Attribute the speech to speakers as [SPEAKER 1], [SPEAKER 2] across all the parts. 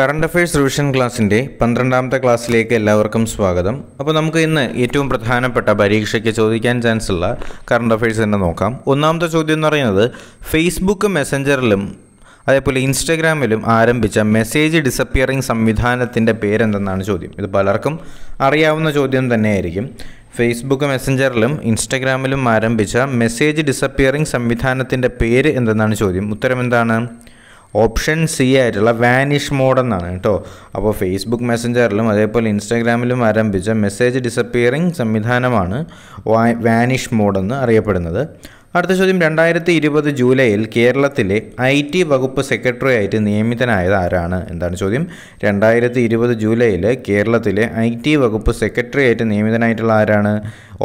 [SPEAKER 1] current affairs revision ക്ലാസ്സിൻ്റെ പന്ത്രണ്ടാമത്തെ ക്ലാസ്സിലേക്ക് എല്ലാവർക്കും സ്വാഗതം അപ്പോൾ നമുക്ക് ഇന്ന് ഏറ്റവും പ്രധാനപ്പെട്ട പരീക്ഷയ്ക്ക് ചോദിക്കാൻ ചാൻസ് ഉള്ള കറണ്ട് അഫയേഴ്സ് തന്നെ നോക്കാം ഒന്നാമത്തെ ചോദ്യം എന്ന് പറയുന്നത് ഫേസ്ബുക്ക് മെസ്സഞ്ചറിലും അതേപോലെ ഇൻസ്റ്റഗ്രാമിലും ആരംഭിച്ച മെസ്സേജ് ഡിസപ്പിയറിങ് സംവിധാനത്തിൻ്റെ പേരെന്തെന്നാണ് ചോദ്യം ഇത് പലർക്കും അറിയാവുന്ന ചോദ്യം തന്നെയായിരിക്കും ഫേസ്ബുക്ക് മെസ്സഞ്ചറിലും ഇൻസ്റ്റഗ്രാമിലും ആരംഭിച്ച മെസ്സേജ് ഡിസപ്പിയറിങ് സംവിധാനത്തിൻ്റെ പേര് എന്തെന്നാണ് ചോദ്യം ഉത്തരം എന്താണ് ഓപ്ഷൻ സി ആയിട്ടുള്ള വാനിഷ് മോഡ് എന്നാണ് കേട്ടോ അപ്പോൾ ഫേസ്ബുക്ക് മെസ്സഞ്ചറിലും അതേപോലെ ഇൻസ്റ്റാഗ്രാമിലും ആരംഭിച്ച മെസ്സേജ് ഡിസപ്പിയറിംഗ് സംവിധാനമാണ് വാനിഷ് മോഡെന്ന് അറിയപ്പെടുന്നത് അടുത്ത ചോദ്യം രണ്ടായിരത്തി ഇരുപത് ജൂലൈയിൽ കേരളത്തിലെ ഐ ടി വകുപ്പ് സെക്രട്ടറി ആയിട്ട് നിയമിതനായത് ആരാണ് എന്താണ് ചോദ്യം രണ്ടായിരത്തി ഇരുപത് ജൂലൈയിൽ കേരളത്തിലെ ഐ ടി വകുപ്പ് സെക്രട്ടറി ആയിട്ട് നിയമിതനായിട്ടുള്ള ആരാണ്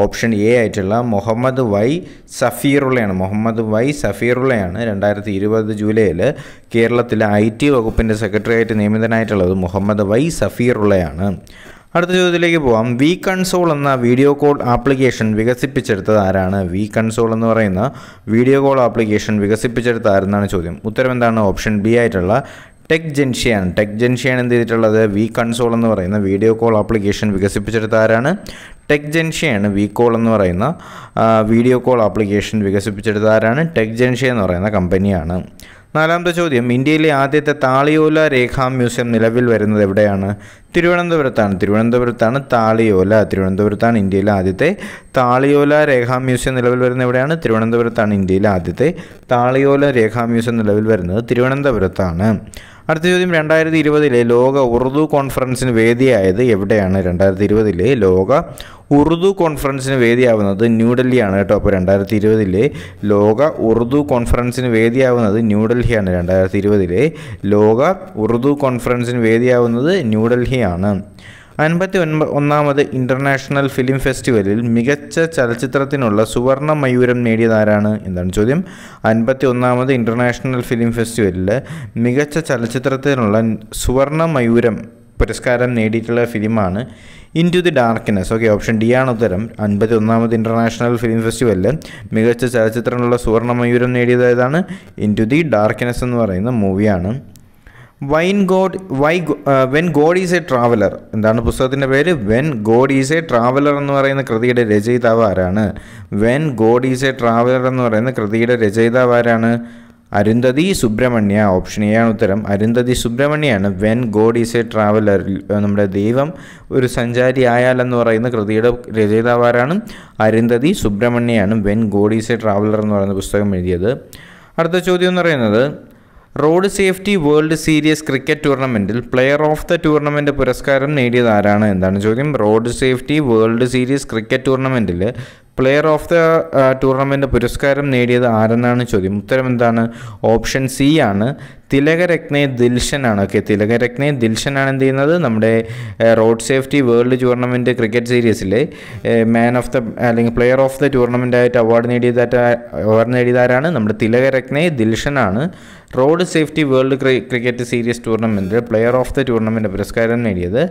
[SPEAKER 1] ഓപ്ഷൻ എ ആയിട്ടുള്ള മുഹമ്മദ് വൈ സഫീറുള്ളയാണ് മുഹമ്മദ് വൈ സഫീറുള്ളയാണ് രണ്ടായിരത്തി ഇരുപത് ജൂലൈയിൽ കേരളത്തിലെ ഐ ടി വകുപ്പിൻ്റെ സെക്രട്ടറിയായിട്ട് നിയമിതനായിട്ടുള്ളത് മുഹമ്മദ് വൈ സഫീറുള്ളയാണ് അടുത്ത ചോദ്യത്തിലേക്ക് പോവാം വി കൺസോൾ എന്ന വീഡിയോ കോൾ ആപ്ലിക്കേഷൻ വികസിപ്പിച്ചെടുത്തത് ആരാണ് വി കൺസോൾ എന്ന് പറയുന്ന വീഡിയോ കോൾ ആപ്ലിക്കേഷൻ വികസിപ്പിച്ചെടുത്ത ആരെന്നാണ് ചോദ്യം ഉത്തരം എന്താണ് ഓപ്ഷൻ ബി ആയിട്ടുള്ള ടെക് ജെൻഷിയാണ് ടെക് ജെൻഷിയാണ് എന്ത് ചെയ്തിട്ടുള്ളത് വി കൺസോൾ എന്ന് പറയുന്ന വീഡിയോ കോൾ ആപ്ലിക്കേഷൻ വികസിപ്പിച്ചെടുത്ത ആരാണ് ടെക് ജെൻഷിയാണ് വി കോൾ എന്ന് പറയുന്ന വീഡിയോ കോൾ ആപ്ലിക്കേഷൻ വികസിപ്പിച്ചെടുത്ത ആരാണ് ടെക് ജെൻഷി എന്ന് പറയുന്ന കമ്പനിയാണ് നാലാമത്തെ ചോദ്യം ഇന്ത്യയിലെ ആദ്യത്തെ താളിയോല രേഖാ മ്യൂസിയം നിലവിൽ വരുന്നത് എവിടെയാണ് തിരുവനന്തപുരത്താണ് തിരുവനന്തപുരത്താണ് താളിയോല തിരുവനന്തപുരത്താണ് ഇന്ത്യയിലെ ആദ്യത്തെ താളിയോല രേഖാ മ്യൂസിയം നിലവിൽ വരുന്നത് എവിടെയാണ് തിരുവനന്തപുരത്താണ് ഇന്ത്യയിലെ ആദ്യത്തെ താളിയോല രേഖാ മ്യൂസിയം നിലവിൽ വരുന്നത് തിരുവനന്തപുരത്താണ് അടുത്ത ചോദ്യം രണ്ടായിരത്തി ഇരുപതിലെ ലോക ഉറുദു കോൺഫറൻസിന് വേദിയായത് എവിടെയാണ് രണ്ടായിരത്തി ഇരുപതിലെ ലോക ഉറുദു കോൺഫറൻസിന് വേദിയാവുന്നത് ന്യൂഡൽഹിയാണ് കേട്ടോ അപ്പോൾ രണ്ടായിരത്തി ഇരുപതിലെ ലോക ഉറുദു കോൺഫറൻസിന് വേദിയാവുന്നത് ന്യൂഡൽഹിയാണ് രണ്ടായിരത്തി ഇരുപതിലെ ലോക ഉറുദു കോൺഫറൻസിന് വേദിയാവുന്നത് ന്യൂഡൽഹിയാണ് അൻപത്തി ഒൻപ ഒന്നാമത് ഇൻ്റർനാഷണൽ ഫിലിം ഫെസ്റ്റിവലിൽ മികച്ച ചലച്ചിത്രത്തിനുള്ള സുവർണ മയൂരം നേടിയതാരാണ് എന്താണ് ചോദ്യം അൻപത്തി ഒന്നാമത് ഇൻ്റർനാഷണൽ ഫിലിം ഫെസ്റ്റിവലിൽ മികച്ച ചലച്ചിത്രത്തിനുള്ള സുവർണ മയൂരം പുരസ്കാരം നേടിയിട്ടുള്ള ഫിലിമാണ് into the darkness okay option D ആണ് ഉത്തരം അൻപത്തി ഒന്നാമത് ഇൻ്റർനാഷണൽ ഫിലിം ഫെസ്റ്റിവലിൽ മികച്ച ചലച്ചിത്രത്തിനുള്ള സുവർണ മയൂരം നേടിയതായതാണ് ഇൻ ടു ദി ഡാർക്ക്നെസ് എന്ന് പറയുന്ന മൂവിയാണ് wine God why when God is a traveller എന്താണ് പുസ്തകത്തിൻ്റെ പേര് when God is a traveller എന്ന് പറയുന്ന കൃതിയുടെ രചയിതാവ് ആരാണ് when God is a traveller എന്ന് പറയുന്ന കൃതിയുടെ രചയിതാവ് ആരാണ് അരുന്ധതി സുബ്രഹ്മണ്യ ഓപ്ഷൻ എ ആണ് ഉത്തരം അരുന്ധതി സുബ്രഹ്മണ്യാണ് when God is a traveller നമ്മുടെ ദൈവം ഒരു സഞ്ചാരി ആയാലെന്ന് പറയുന്ന കൃതിയുടെ രചയിതാവാരാണ് അരുന്ധതി സുബ്രഹ്മണ്യയാണ് when God is a traveller എന്ന് പറയുന്ന പുസ്തകം എഴുതിയത് അടുത്ത ചോദ്യം എന്ന് പറയുന്നത് road safety world series cricket ടൂർണമെൻറ്റിൽ പ്ലെയർ ഓഫ് ദ ടൂർണമെൻ്റ് പുരസ്കാരം നേടിയത് ആരാണ് എന്താണ് ചോദ്യം road safety world series cricket ടൂർണമെൻറ്റിൽ പ്ലെയർ ഓഫ് ദ ടൂർണമെൻറ്റ് പുരസ്കാരം നേടിയത് ആരെന്നാണ് ചോദ്യം ഉത്തരം എന്താണ് ഓപ്ഷൻ സി ആണ് തിലകരത്നെ ദിൽഷനാണ് ഓക്കെ തിലകരത്നെ ദിൽഷനാണ് എന്ത് ചെയ്യുന്നത് നമ്മുടെ road safety world tournament cricket സീരീസിലെ മാൻ ഓഫ് ദ അല്ലെങ്കിൽ പ്ലെയർ ഓഫ് ദ ടൂർണമെൻ്റ് ആയിട്ട് അവാർഡ് നേടിയതായിട്ട് അവാർഡ് നേടിയതാരാണ് നമ്മുടെ തിലകരത്നെ ദിൽഷനാണ് road safety world cricket series tournament player of the tournament പുരസ്കാരം നേടിയത്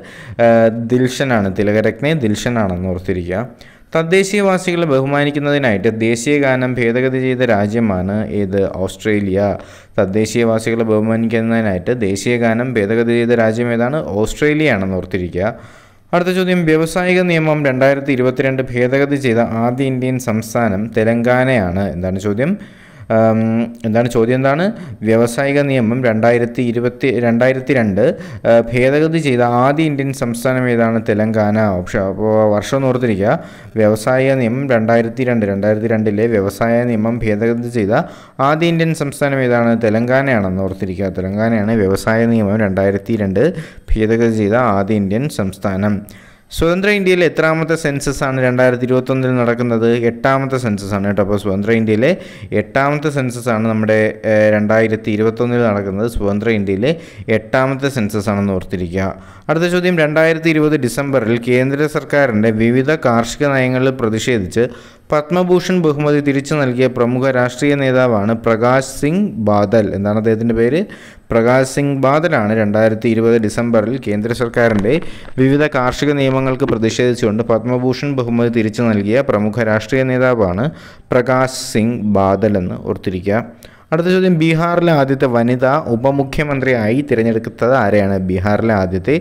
[SPEAKER 1] ദിൽഷനാണ് തിലകരത്നെ ദിൽഷനാണെന്ന് ഓർത്തിരിക്കുക തദ്ദേശീയവാസികളെ ബഹുമാനിക്കുന്നതിനായിട്ട് ദേശീയ ഗാനം ഭേദഗതി ചെയ്ത രാജ്യമാണ് ഏത് ഓസ്ട്രേലിയ തദ്ദേശീയവാസികളെ ബഹുമാനിക്കുന്നതിനായിട്ട് ദേശീയ ഗാനം ഭേദഗതി ചെയ്ത രാജ്യം ഏതാണ് ഓസ്ട്രേലിയ ആണെന്ന് ഓർത്തിരിക്കുക അടുത്ത ചോദ്യം വ്യവസായിക നിയമം രണ്ടായിരത്തി ഇരുപത്തിരണ്ട് ഭേദഗതി ചെയ്ത ആദ്യ ഇന്ത്യൻ സംസ്ഥാനം തെലങ്കാനയാണ് എന്താണ് ചോദ്യം എന്താണ് ചോദ്യം എന്താണ് വ്യാവസായിക നിയമം രണ്ടായിരത്തി ഇരുപത്തി രണ്ടായിരത്തി രണ്ട് ഭേദഗതി ചെയ്ത ആദ്യ ഇന്ത്യൻ സംസ്ഥാനം ഏതാണ് തെലങ്കാന ഓപ്ഷൻ അപ്പോൾ വർഷം ഓർത്തിരിക്കുക വ്യവസായ നിയമം രണ്ടായിരത്തി രണ്ട് രണ്ടായിരത്തി രണ്ടിലെ വ്യവസായ നിയമം ഭേദഗതി ചെയ്ത ആദ്യ ഇന്ത്യൻ സംസ്ഥാനം ഏതാണ് തെലങ്കാനയാണെന്ന് ഓർത്തിരിക്കുക തെലങ്കാനയാണ് വ്യവസായ നിയമം രണ്ടായിരത്തി രണ്ട് ഭേദഗതി ചെയ്ത ആദ്യ ഇന്ത്യൻ സംസ്ഥാനം സ്വതന്ത്ര ഇന്ത്യയിലെ എത്രാമത്തെ സെൻസസ് ആണ് രണ്ടായിരത്തി ഇരുപത്തൊന്നിൽ നടക്കുന്നത് എട്ടാമത്തെ സെൻസസ് ആണ് കേട്ടോ അപ്പോൾ സ്വതന്ത്ര ഇന്ത്യയിലെ എട്ടാമത്തെ സെൻസസ് ആണ് നമ്മുടെ രണ്ടായിരത്തി ഇരുപത്തൊന്നിൽ നടക്കുന്നത് സ്വതന്ത്ര ഇന്ത്യയിലെ എട്ടാമത്തെ സെൻസസ് ആണെന്ന് ഓർത്തിരിക്കുക അടുത്ത ചോദ്യം രണ്ടായിരത്തി ഇരുപത് ഡിസംബറിൽ കേന്ദ്ര സർക്കാരിൻ്റെ വിവിധ കാർഷിക നയങ്ങളിൽ പ്രതിഷേധിച്ച് പത്മഭൂഷൺ ബഹുമതി തിരിച്ചു നൽകിയ പ്രമുഖ രാഷ്ട്രീയ നേതാവാണ് പ്രകാശ് സിംഗ് ബാദൽ എന്നാണ് അദ്ദേഹത്തിൻ്റെ പേര് പ്രകാശ് സിംഗ് ബാദലാണ് രണ്ടായിരത്തി ഇരുപത് ഡിസംബറിൽ കേന്ദ്ര സർക്കാരിൻ്റെ വിവിധ കാർഷിക നിയമങ്ങൾക്ക് പ്രതിഷേധിച്ചുകൊണ്ട് പത്മഭൂഷൺ ബഹുമതി തിരിച്ചു നൽകിയ പ്രമുഖ രാഷ്ട്രീയ നേതാവാണ് പ്രകാശ് സിംഗ് ബാദൽ എന്ന് ഓർത്തിരിക്കുക അടുത്ത ചോദ്യം ബീഹാറിലെ ആദ്യത്തെ വനിതാ ഉപമുഖ്യമന്ത്രിയായി തിരഞ്ഞെടുത്തത് ആരെയാണ് ബീഹാറിലെ ആദ്യത്തെ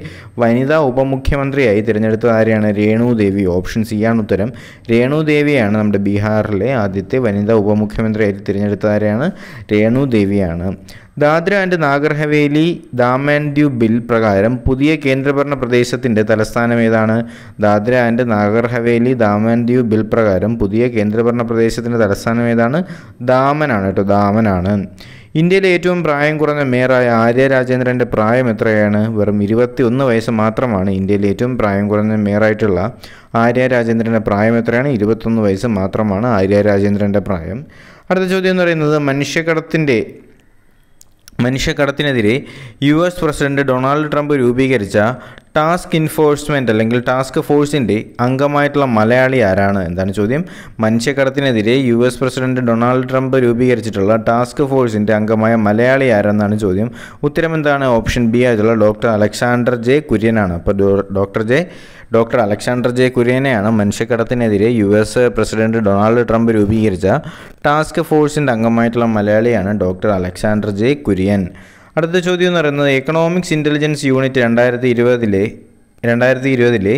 [SPEAKER 1] വനിതാ ഉപമുഖ്യമന്ത്രിയായി തിരഞ്ഞെടുത്തത് ആരെയാണ് രേണു ദേവി ഓപ്ഷൻ സി ആണ് ഉത്തരം രേണു ദേവിയാണ് നമ്മുടെ ബീഹാറിലെ ആദ്യത്തെ വനിതാ ഉപമുഖ്യമന്ത്രിയായി തിരഞ്ഞെടുത്തത് ആരെയാണ് രേണു ദേവിയാണ് Dadra and Nagar Haveli Daman and bill പ്രകാരം പുതിയ കേന്ദ്രഭരണ പ്രദേശത്തിൻ്റെ തലസ്ഥാനം ഏതാണ് Dadra and Nagar Haveli Daman and bill പ്രകാരം പുതിയ കേന്ദ്രഭരണ പ്രദേശത്തിൻ്റെ തലസ്ഥാനം ഏതാണ് ദാമനാണ് കേട്ടോ ദാമനാണ് ഇന്ത്യയിലെ ഏറ്റവും പ്രായം കുറഞ്ഞ മേയറായ ആര്യ രാജേന്ദ്രൻ്റെ പ്രായം എത്രയാണ് വെറും ഇരുപത്തി ഒന്ന് വയസ്സ് മാത്രമാണ് ഇന്ത്യയിലെ ഏറ്റവും പ്രായം കുറഞ്ഞ മേയറായിട്ടുള്ള ആര്യ രാജേന്ദ്രൻ്റെ പ്രായം എത്രയാണ് ഇരുപത്തൊന്ന് വയസ്സ് മാത്രമാണ് ആര്യ രാജേന്ദ്രൻ്റെ പ്രായം അടുത്ത ചോദ്യം എന്ന് പറയുന്നത് മനുഷ്യകടത്തിൻ്റെ മനുഷ്യക്കടത്തിനെതിരെ U S president Donald Trump രൂപീകരിച്ച ടാസ്ക് ഇൻഫോഴ്സ്മെൻ്റ് അല്ലെങ്കിൽ ടാസ്ക് ഫോഴ്സിൻ്റെ അംഗമായിട്ടുള്ള മലയാളി ആരാണ് എന്താണ് ചോദ്യം മനുഷ്യക്കടത്തിനെതിരെ U S president Donald Trump രൂപീകരിച്ചിട്ടുള്ള ടാസ്ക് ഫോഴ്സിൻ്റെ അംഗമായ മലയാളി ആരെന്നാണ് ചോദ്യം ഉത്തരം എന്താണ് ഓപ്ഷൻ ബി ആയിട്ടുള്ള ഡോക്ടർ അലക്സാണ്ടർ ജെ കുര്യനാണ് അപ്പോൾ doctor J doctor Alexander J കുര്യനെയാണ് മനുഷ്യക്കടത്തിനെതിരെ U S president Donald Trump രൂപീകരിച്ച ടാസ്ക് ഫോഴ്സിൻ്റെ അംഗമായിട്ടുള്ള മലയാളിയാണ് ഡോക്ടർ അലക്സാണ്ടർ ജെ കുര്യൻ അടുത്ത ചോദ്യം എന്ന് പറയുന്നത് എക്കണോമിക്സ് ഇൻ്റലിജൻസ് യൂണിറ്റ് രണ്ടായിരത്തി ഇരുപതിലെ രണ്ടായിരത്തി ഇരുപതിലെ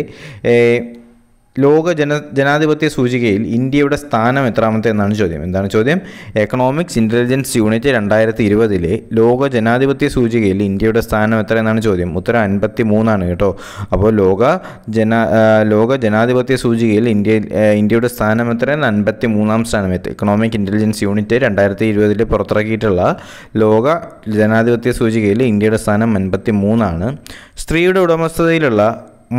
[SPEAKER 1] ലോക ജന ജനാധിപത്യ സൂചികയിൽ ഇന്ത്യയുടെ സ്ഥാനം എത്രാമത്തെ എന്നാണ് ചോദ്യം എന്താണ് ചോദ്യം എക്കണോമിക്സ് ഇൻ്റലിജൻസ് യൂണിറ്റ് രണ്ടായിരത്തി ഇരുപതിലെ ലോക ജനാധിപത്യ സൂചികയിൽ ഇന്ത്യയുടെ സ്ഥാനം എത്ര എന്നാണ് ചോദ്യം ഉത്തരം അൻപത്തി മൂന്നാണ് കേട്ടോ അപ്പോൾ ലോക ജന ലോക ജനാധിപത്യ സൂചികയിൽ ഇന്ത്യ ഇന്ത്യയുടെ സ്ഥാനം എത്ര അൻപത്തി മൂന്നാം എത്തി എക്കണോമിക് ഇൻ്റലിജൻസ് യൂണിറ്റ് രണ്ടായിരത്തി ഇരുപതിൽ പുറത്തിറക്കിയിട്ടുള്ള ലോക ജനാധിപത്യ സൂചികയിൽ ഇന്ത്യയുടെ സ്ഥാനം അൻപത്തി മൂന്നാണ് സ്ത്രീയുടെ ഉടമസ്ഥതയിലുള്ള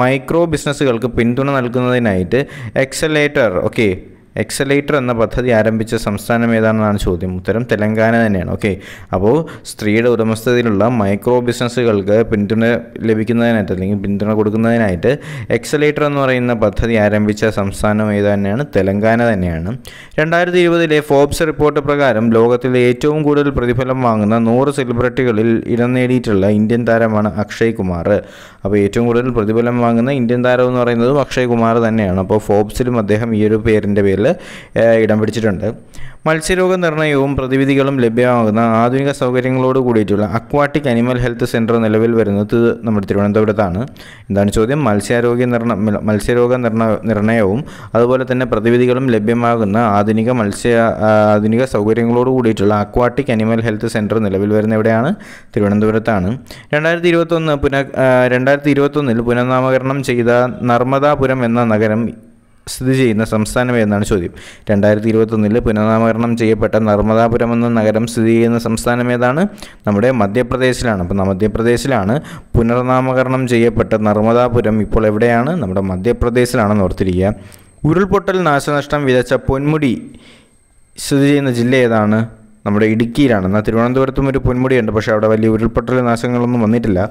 [SPEAKER 1] മൈക്രോ ബിസിനസ്സുകൾക്ക് പിന്തുണ നൽകുന്നതിനായിട്ട് എക്സലേറ്റർ ഓക്കെ എക്സലേറ്റർ എന്ന പദ്ധതി ആരംഭിച്ച സംസ്ഥാനം ഏതാണെന്നാണ് ചോദ്യം ഉത്തരം തെലങ്കാന തന്നെയാണ് ഓക്കെ അപ്പോൾ സ്ത്രീയുടെ ഉടമസ്ഥതയിലുള്ള മൈക്രോ ബിസിനസ്സുകൾക്ക് പിന്തുണ ലഭിക്കുന്നതിനായിട്ട് അല്ലെങ്കിൽ പിന്തുണ കൊടുക്കുന്നതിനായിട്ട് എക്സലേറ്റർ എന്ന് പറയുന്ന പദ്ധതി ആരംഭിച്ച സംസ്ഥാനം ഏത് തന്നെയാണ് തെലങ്കാന തന്നെയാണ് രണ്ടായിരത്തി ഇരുപതിലെ ഫോബ്സ് റിപ്പോർട്ട് പ്രകാരം ലോകത്തിലെ ഏറ്റവും കൂടുതൽ പ്രതിഫലം വാങ്ങുന്ന നൂറ് സെലിബ്രിറ്റികളിൽ ഇടം നേടിയിട്ടുള്ള ഇന്ത്യൻ താരമാണ് അക്ഷയ് കുമാർ അപ്പോൾ ഏറ്റവും കൂടുതൽ പ്രതിഫലം വാങ്ങുന്ന ഇന്ത്യൻ താരം എന്ന് പറയുന്നതും അക്ഷയ് കുമാർ തന്നെയാണ് അപ്പോൾ ഫോബ്സിലും അദ്ദേഹം ഈ ഒരു പേരിൻ്റെ പേരിൽ ഇടം പിടിച്ചിട്ടുണ്ട് മത്സ്യരോഗ നിർണയവും പ്രതിവിധികളും ലഭ്യമാകുന്ന ആധുനിക സൗകര്യങ്ങളോട് കൂടിയിട്ടുള്ള അക്വാട്ടിക് അനിമൽ ഹെൽത്ത് സെൻറ്റർ നിലവിൽ വരുന്നത് നമ്മുടെ തിരുവനന്തപുരത്താണ് എന്താണ് ചോദ്യം മത്സ്യാരോഗ്യ നിർണ മത്സ്യരോഗ നിർണ നിർണയവും അതുപോലെ തന്നെ പ്രതിവിധികളും ലഭ്യമാകുന്ന ആധുനിക മത്സ്യ ആധുനിക സൗകര്യങ്ങളോട് കൂടിയിട്ടുള്ള അക്വാട്ടിക് അനിമൽ ഹെൽത്ത് സെൻറ്റർ നിലവിൽ വരുന്ന എവിടെയാണ് തിരുവനന്തപുരത്താണ് രണ്ടായിരത്തി ഇരുപത്തൊന്ന് പുന രണ്ടായിരത്തി ഇരുപത്തൊന്നിൽ പുനർനാമകരണം ചെയ്ത നർമ്മദാപുരം എന്ന നഗരം സ്ഥിതി ചെയ്യുന്ന സംസ്ഥാനം എന്നാണ് ചോദ്യം രണ്ടായിരത്തി ഇരുപത്തൊന്നിൽ പുനർനാമകരണം ചെയ്യപ്പെട്ട നർമ്മദാപുരം എന്ന നഗരം സ്ഥിതി ചെയ്യുന്ന സംസ്ഥാനം ഏതാണ് നമ്മുടെ മധ്യപ്രദേശിലാണ് അപ്പം മധ്യപ്രദേശിലാണ് പുനർനാമകരണം ചെയ്യപ്പെട്ട നർമ്മദാപുരം ഇപ്പോൾ എവിടെയാണ് നമ്മുടെ മധ്യപ്രദേശിലാണെന്ന് ഓർത്തിരിക്കുക ഉരുൾപൊട്ടൽ നാശനഷ്ടം വിതച്ച പൊന്മുടി സ്ഥിതി ചെയ്യുന്ന ജില്ല ഏതാണ് നമ്മുടെ ഇടുക്കിയിലാണ് എന്നാൽ തിരുവനന്തപുരത്തും ഒരു പൊന്മുടിയുണ്ട് പക്ഷേ അവിടെ വലിയ ഉരുൾപൊട്ടൽ നാശങ്ങളൊന്നും വന്നിട്ടില്ല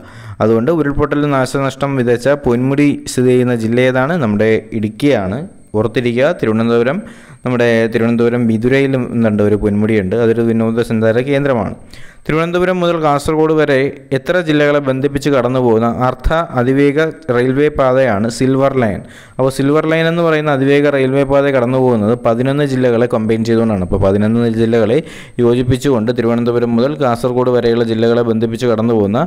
[SPEAKER 1] അതുകൊണ്ട് ഉരുൾപൊട്ടൽ നാശനഷ്ടം വിതച്ച പൊന്മുടി സ്ഥിതി ചെയ്യുന്ന ജില്ലയേതാണ് നമ്മുടെ ഇടുക്കിയാണ് ഓർത്തിരിക്കുക തിരുവനന്തപുരം നമ്മുടെ തിരുവനന്തപുരം വിതുരയിലും എന്നുണ്ട് ഒരു പൊന്മുടിയുണ്ട് അതൊരു വിനോദസഞ്ചാര കേന്ദ്രമാണ് തിരുവനന്തപുരം മുതൽ കാസർഗോഡ് വരെ എത്ര ജില്ലകളെ ബന്ധിപ്പിച്ച് കടന്നു പോകുന്ന അർദ്ധ അതിവേഗ റെയിൽവേ പാതയാണ് സിൽവർ ലൈൻ അപ്പോൾ സിൽവർ ലൈൻ എന്ന് പറയുന്ന അതിവേഗ റെയിൽവേ പാത കടന്നു പോകുന്നത് പതിനൊന്ന് ജില്ലകളെ കമ്പൈൻ ചെയ്തുകൊണ്ടാണ് അപ്പോൾ പതിനൊന്ന് ജില്ലകളെ യോജിപ്പിച്ചുകൊണ്ട് തിരുവനന്തപുരം മുതൽ കാസർഗോഡ് വരെയുള്ള ജില്ലകളെ ബന്ധിപ്പിച്ച് കടന്നു പോകുന്ന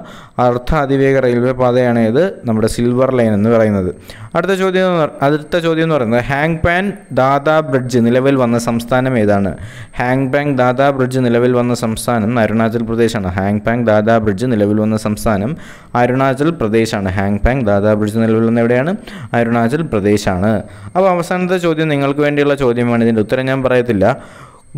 [SPEAKER 1] അർദ്ധ അതിവേഗ റെയിൽവേ പാതയാണ് ഇത് നമ്മുടെ സിൽവർ ലൈൻ എന്ന് പറയുന്നത് അടുത്ത ചോദ്യം അടുത്ത ചോദ്യം എന്ന് പറയുന്നത് ഹാങ് പാൻ ദാദാ ബ്രിഡ്ജ് നിലവിൽ വന്ന സംസ്ഥാനം ഏതാണ് ഹാങ് പാങ് ദാദാ ബ്രിഡ്ജ് നിലവിൽ വന്ന സംസ്ഥാനം അരുണാചൽ പ്രദേശാണ് ഹാങ് പാങ് ദാദാ ബ്രിഡ്ജ് നിലവിൽ വന്ന സംസ്ഥാനം അരുണാചൽ പ്രദേശാണ് ഹാങ് പാങ് ദാദാ ബ്രിഡ്ജ് നിലവിൽ വന്ന എവിടെയാണ് അരുണാചൽ പ്രദേശാണ് അപ്പോൾ അവസാനത്തെ ചോദ്യം നിങ്ങൾക്ക് വേണ്ടിയുള്ള ചോദ്യമാണ് ഇതിൻ്റെ ഉത്തരം ഞാൻ പറയത്തില്ല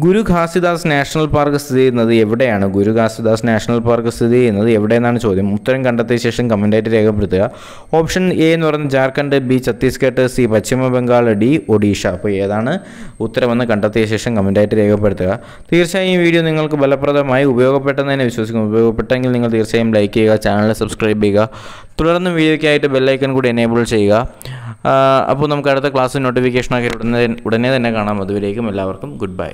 [SPEAKER 1] ഗുരു ഘാസിദാസ് നാഷണൽ പാർക്ക് സ്ഥിതി ചെയ്യുന്നത് എവിടെയാണ് ഗുരു ഘാസിദാസ് നാഷണൽ പാർക്ക് സ്ഥിതി ചെയ്യുന്നത് എവിടെയെന്നാണ് ചോദ്യം ഉത്തരം കണ്ടെത്തിയ ശേഷം കമൻ്റായിട്ട് രേഖപ്പെടുത്തുക ഓപ്ഷൻ എ എന്ന് പറയുന്നത് ജാർഖണ്ഡ് ബി ഛത്തീസ്ഗഡ് സി പശ്ചിമ ബംഗാൾ ഡി ഒഡീഷ അപ്പോൾ ഏതാണ് ഉത്തരമെന്ന് കണ്ടെത്തിയ ശേഷം കമൻ്റായിട്ട് രേഖപ്പെടുത്തുക തീർച്ചയായും ഈ വീഡിയോ നിങ്ങൾക്ക് ഫലപ്രദമായി ഉപയോഗപ്പെട്ടെന്ന് വിശ്വസിക്കും വിശ്വസിക്കുന്നു ഉപയോഗപ്പെട്ടെങ്കിൽ നിങ്ങൾ തീർച്ചയായും ലൈക്ക് ചെയ്യുക ചാനൽ സബ്സ്ക്രൈബ് ചെയ്യുക തുടർന്ന് വീഡിയോയ്ക്കായിട്ട് ബെല്ലൈക്കൺ കൂടി എനേബിൾ ചെയ്യുക അപ്പോൾ നമുക്ക് അടുത്ത ക്ലാസ് നോട്ടിഫിക്കേഷനൊക്കെ ഉടനെ ഉടനെ തന്നെ കാണാം അതുവരേക്കും എല്ലാവർക്കും ഗുഡ് ബൈ